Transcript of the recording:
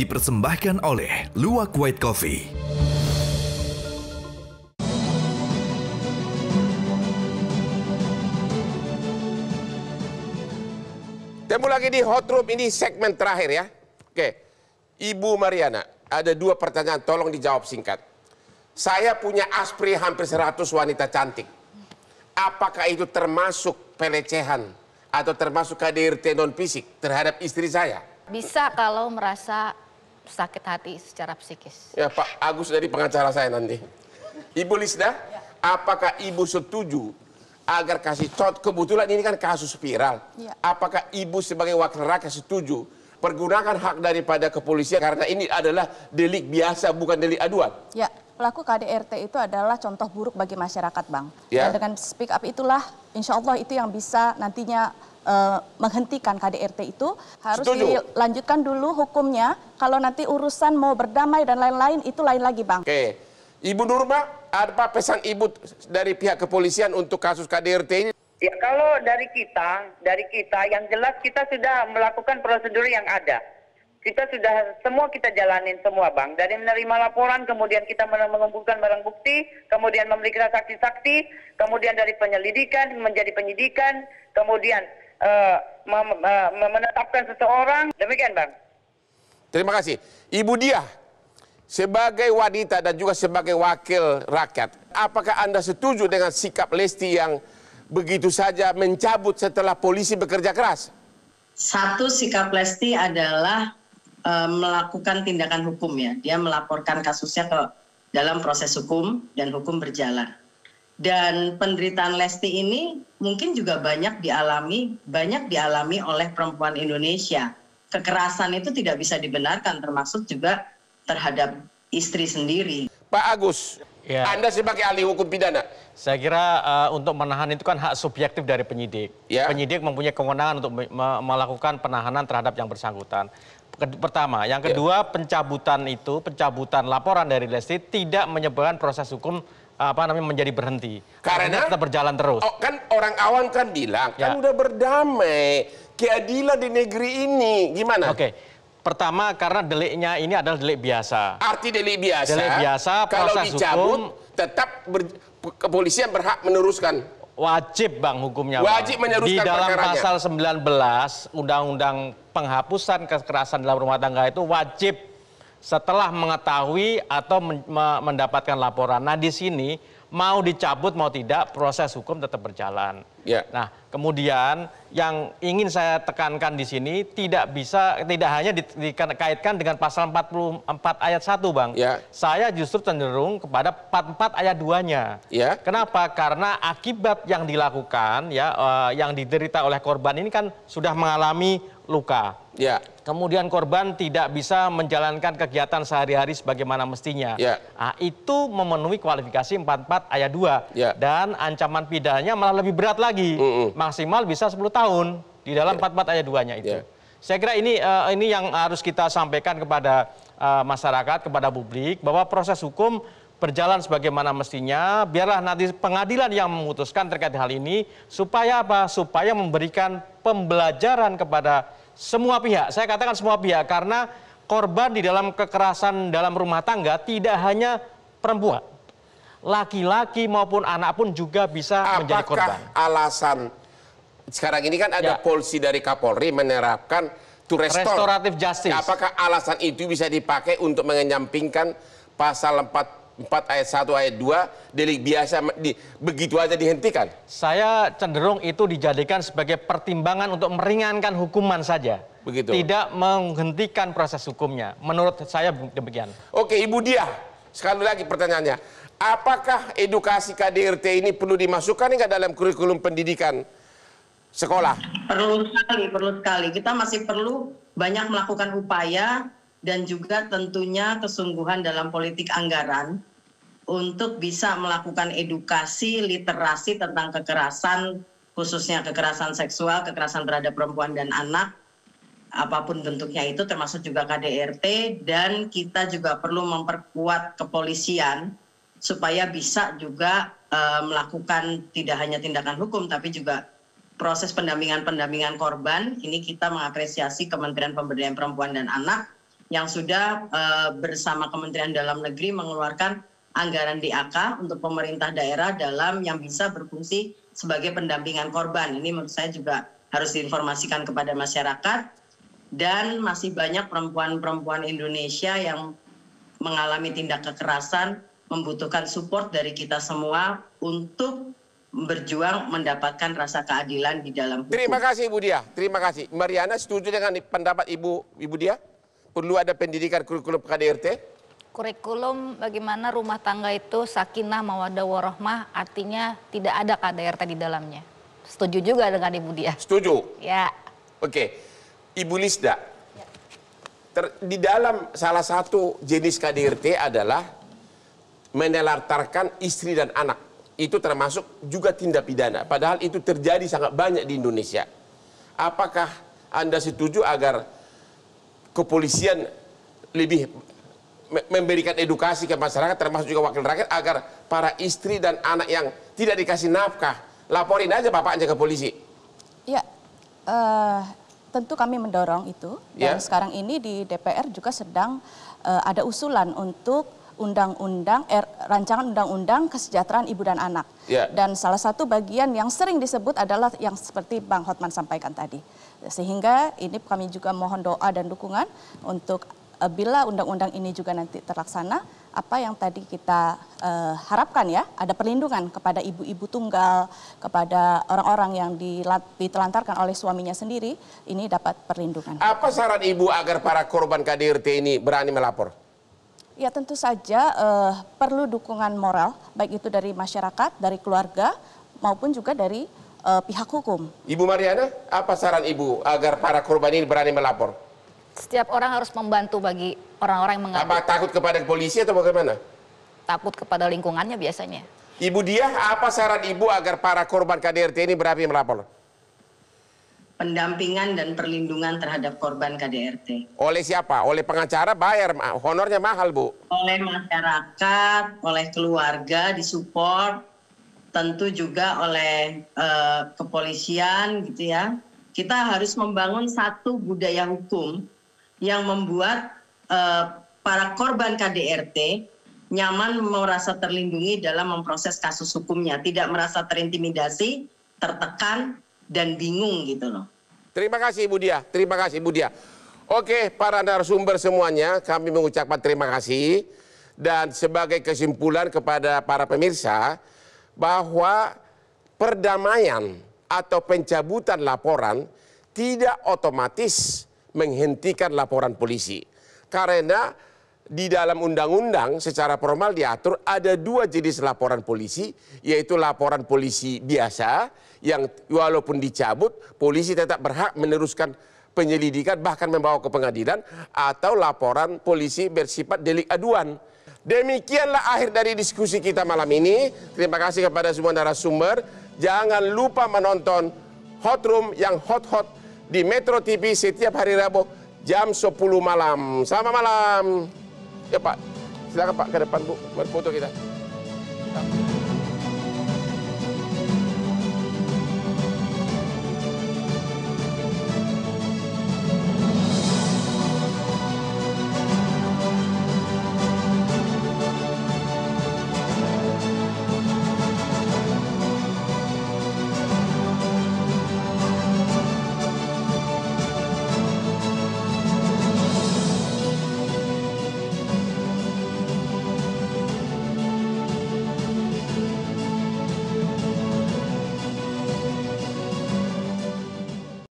dipersembahkan oleh Luwak White Coffee. Temu lagi di Hot Room ini segmen terakhir ya. Oke, Ibu Mariana, ada dua pertanyaan tolong dijawab singkat. Saya punya aspri hampir 100 wanita cantik. Apakah itu termasuk pelecehan atau termasuk KDRT non fisik terhadap istri saya? Bisa kalau merasa sakit hati secara psikis. Ya Pak Agus dari pengacara saya nanti. Ibu Lisda, ya. apakah Ibu setuju agar kasih cot kebetulan ini kan kasus viral. Ya. Apakah Ibu sebagai wakil rakyat setuju pergunakan hak daripada kepolisian karena ini adalah delik biasa bukan delik aduan? Ya, pelaku KDRT itu adalah contoh buruk bagi masyarakat, Bang. Ya. Dan dengan speak up itulah insya Allah itu yang bisa nantinya uh, menghentikan KDRT itu harus Setuju. dilanjutkan dulu hukumnya. Kalau nanti urusan mau berdamai dan lain-lain itu lain lagi, Bang. Oke. Ibu Nurma, apa pesan Ibu dari pihak kepolisian untuk kasus KDRT ini? Ya, kalau dari kita, dari kita yang jelas kita sudah melakukan prosedur yang ada. Kita sudah semua kita jalanin semua, Bang. Dari menerima laporan, kemudian kita mengumpulkan barang bukti, kemudian memeriksa saksi-saksi, kemudian dari penyelidikan menjadi penyidikan, kemudian Eh, mem eh, menetapkan seseorang. Demikian, Bang. Terima kasih. Ibu dia sebagai wanita dan juga sebagai wakil rakyat, apakah Anda setuju dengan sikap Lesti yang begitu saja mencabut setelah polisi bekerja keras? Satu sikap Lesti adalah e, melakukan tindakan hukum ya. Dia melaporkan kasusnya ke dalam proses hukum dan hukum berjalan dan penderitaan Lesti ini mungkin juga banyak dialami banyak dialami oleh perempuan Indonesia. Kekerasan itu tidak bisa dibenarkan termasuk juga terhadap istri sendiri. Pak Agus, ya. Anda sebagai ahli hukum pidana. Saya kira uh, untuk menahan itu kan hak subjektif dari penyidik. Ya. Penyidik mempunyai kewenangan untuk me melakukan penahanan terhadap yang bersangkutan pertama, yang ya. kedua ya. pencabutan itu, pencabutan laporan dari Lesti tidak menyebabkan proses hukum apa namanya menjadi berhenti. Karena kita berjalan terus. Oh, kan orang awam kan bilang kan ya. kan udah berdamai keadilan di negeri ini gimana? Oke. Okay. Pertama karena deliknya ini adalah delik biasa. Arti delik biasa. Delik biasa kalau dicabut hukum, tetap ber, kepolisian berhak meneruskan wajib Bang hukumnya. Bang. Wajib meneruskan Di dalam perkaranya. pasal 19 Undang-Undang penghapusan kekerasan dalam rumah tangga itu wajib setelah mengetahui atau mendapatkan laporan. Nah di sini mau dicabut mau tidak proses hukum tetap berjalan. Ya. Nah kemudian yang ingin saya tekankan di sini tidak bisa tidak hanya dikaitkan dengan pasal 44 ayat 1 bang. Ya. Saya justru cenderung kepada 44 ayat 2-nya. Ya. Kenapa? Karena akibat yang dilakukan ya uh, yang diderita oleh korban ini kan sudah mengalami luka. Ya. Kemudian korban tidak bisa menjalankan kegiatan sehari-hari sebagaimana mestinya. Ya. Nah, itu memenuhi kualifikasi 44 ayat 2 ya. dan ancaman pidananya malah lebih berat lagi. Mm -mm. Maksimal bisa 10 tahun di dalam ya. 44 ayat 2-nya itu. Ya. Saya kira ini uh, ini yang harus kita sampaikan kepada uh, masyarakat, kepada publik bahwa proses hukum berjalan sebagaimana mestinya. Biarlah nanti pengadilan yang memutuskan terkait hal ini supaya apa? Supaya memberikan pembelajaran kepada semua pihak, saya katakan semua pihak karena korban di dalam kekerasan dalam rumah tangga tidak hanya perempuan. Laki-laki maupun anak pun juga bisa Apakah menjadi korban. Apakah alasan sekarang ini kan ada ya. polisi dari Kapolri menerapkan to restore. restoratif justice. Apakah alasan itu bisa dipakai untuk menyampingkan pasal 4? 4 ayat 1 ayat 2 delik biasa di, begitu aja dihentikan? Saya cenderung itu dijadikan sebagai pertimbangan untuk meringankan hukuman saja. Begitu. Tidak menghentikan proses hukumnya. Menurut saya demikian. Oke, Ibu Dia, sekali lagi pertanyaannya. Apakah edukasi KDRT ini perlu dimasukkan enggak dalam kurikulum pendidikan sekolah? Perlu sekali, perlu sekali. Kita masih perlu banyak melakukan upaya dan juga tentunya kesungguhan dalam politik anggaran untuk bisa melakukan edukasi literasi tentang kekerasan khususnya kekerasan seksual, kekerasan terhadap perempuan dan anak apapun bentuknya itu termasuk juga KDRT dan kita juga perlu memperkuat kepolisian supaya bisa juga e, melakukan tidak hanya tindakan hukum tapi juga proses pendampingan-pendampingan korban. Ini kita mengapresiasi Kementerian Pemberdayaan Perempuan dan Anak yang sudah e, bersama Kementerian Dalam Negeri mengeluarkan anggaran DAK untuk pemerintah daerah dalam yang bisa berfungsi sebagai pendampingan korban. Ini menurut saya juga harus diinformasikan kepada masyarakat dan masih banyak perempuan-perempuan Indonesia yang mengalami tindak kekerasan membutuhkan support dari kita semua untuk berjuang mendapatkan rasa keadilan di dalam hukum. Terima kasih Ibu Dia. Terima kasih. Mariana setuju dengan pendapat Ibu Ibu Dia? Perlu ada pendidikan kurikulum KDRT? kurikulum bagaimana rumah tangga itu sakinah mawadah warohmah artinya tidak ada KDRT di dalamnya. Setuju juga dengan Ibu Dia? Setuju. Ya. Oke. Ibu Lisda. Ya. Ter, di dalam salah satu jenis KDRT adalah menelartarkan istri dan anak. Itu termasuk juga tindak pidana. Padahal itu terjadi sangat banyak di Indonesia. Apakah Anda setuju agar kepolisian lebih memberikan edukasi ke masyarakat termasuk juga wakil rakyat agar para istri dan anak yang tidak dikasih nafkah laporin aja bapaknya ke polisi. Ya, uh, tentu kami mendorong itu dan ya. sekarang ini di DPR juga sedang uh, ada usulan untuk undang-undang er, rancangan undang-undang kesejahteraan ibu dan anak. Ya. Dan salah satu bagian yang sering disebut adalah yang seperti Bang Hotman sampaikan tadi. Sehingga ini kami juga mohon doa dan dukungan untuk Eh, bila undang-undang ini juga nanti terlaksana, apa yang tadi kita uh, harapkan ya, ada perlindungan kepada ibu-ibu tunggal, kepada orang-orang yang ditelantarkan oleh suaminya sendiri, ini dapat perlindungan. Apa saran ibu agar para korban KDRT ini berani melapor? Ya tentu saja uh, perlu dukungan moral, baik itu dari masyarakat, dari keluarga, maupun juga dari uh, pihak hukum. Ibu Mariana, apa saran ibu agar para korban ini berani melapor? setiap orang harus membantu bagi orang-orang yang mengadu. Apa takut kepada polisi atau bagaimana? Takut kepada lingkungannya biasanya. Ibu dia, apa saran Ibu agar para korban KDRT ini berani melapor? Pendampingan dan perlindungan terhadap korban KDRT. Oleh siapa? Oleh pengacara bayar, honornya mahal Bu. Oleh masyarakat, oleh keluarga, disupport, tentu juga oleh uh, kepolisian gitu ya. Kita harus membangun satu budaya hukum yang membuat uh, para korban KDRT nyaman merasa terlindungi dalam memproses kasus hukumnya, tidak merasa terintimidasi, tertekan, dan bingung gitu loh. Terima kasih Ibu Dia, terima kasih Ibu Dia. Oke, para narasumber semuanya, kami mengucapkan terima kasih. Dan sebagai kesimpulan kepada para pemirsa, bahwa perdamaian atau pencabutan laporan tidak otomatis menghentikan laporan polisi. Karena di dalam undang-undang secara formal diatur ada dua jenis laporan polisi, yaitu laporan polisi biasa yang walaupun dicabut, polisi tetap berhak meneruskan penyelidikan bahkan membawa ke pengadilan atau laporan polisi bersifat delik aduan. Demikianlah akhir dari diskusi kita malam ini. Terima kasih kepada semua narasumber. Jangan lupa menonton Hot Room yang hot-hot di Metro TV setiap hari Rabu jam 10 malam. Selamat malam. Ya Pak, silakan Pak ke depan Bu, foto kita.